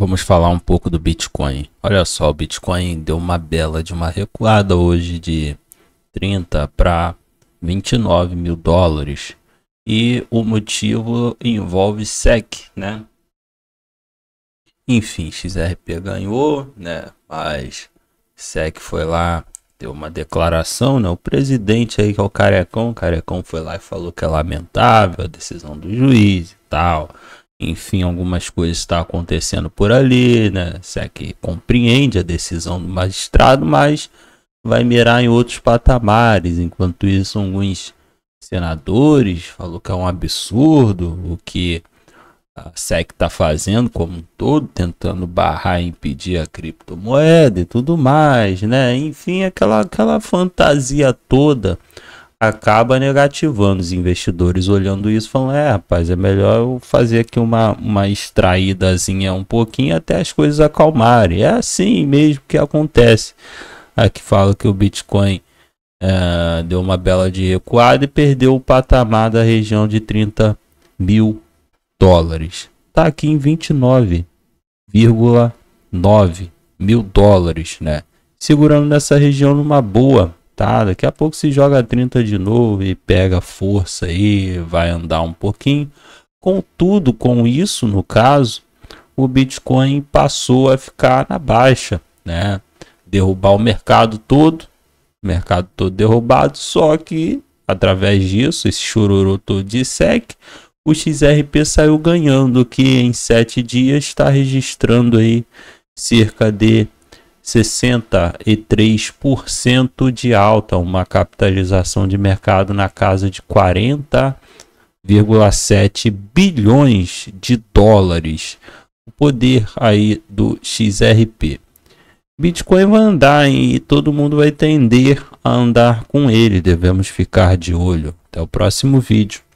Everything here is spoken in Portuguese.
Vamos falar um pouco do Bitcoin. Olha só, o Bitcoin deu uma bela de uma recuada hoje de 30 para 29 mil dólares. E o motivo envolve SEC, né? Enfim, XRP ganhou, né? Mas SEC foi lá, deu uma declaração, né? O presidente aí, que é o Carecão, o Carecão foi lá e falou que é lamentável a decisão do juiz e tal enfim, algumas coisas estão tá acontecendo por ali, né? Se é que compreende a decisão do magistrado, mas vai mirar em outros patamares. Enquanto isso, alguns senadores falou que é um absurdo o que a SEC está fazendo como um todo, tentando barrar e impedir a criptomoeda e tudo mais, né? Enfim, aquela, aquela fantasia toda acaba negativando os investidores olhando isso, falando, é, rapaz, é melhor eu fazer aqui uma, uma extraídazinha um pouquinho até as coisas acalmarem. É assim mesmo que acontece. Aqui fala que o Bitcoin é, deu uma bela de recuada e perdeu o patamar da região de 30 mil dólares. Tá aqui em 29,9 mil dólares, né? Segurando nessa região numa boa tá? Daqui a pouco se joga 30 de novo e pega força aí, vai andar um pouquinho. Contudo, com isso, no caso, o Bitcoin passou a ficar na baixa, né? Derrubar o mercado todo, mercado todo derrubado, só que através disso, esse chororô todo de SEC, o XRP saiu ganhando, que em sete dias está registrando aí cerca de 63% de alta, uma capitalização de mercado na casa de 40,7 bilhões de dólares. O poder aí do XRP. Bitcoin vai andar hein? e todo mundo vai tender a andar com ele. Devemos ficar de olho. Até o próximo vídeo.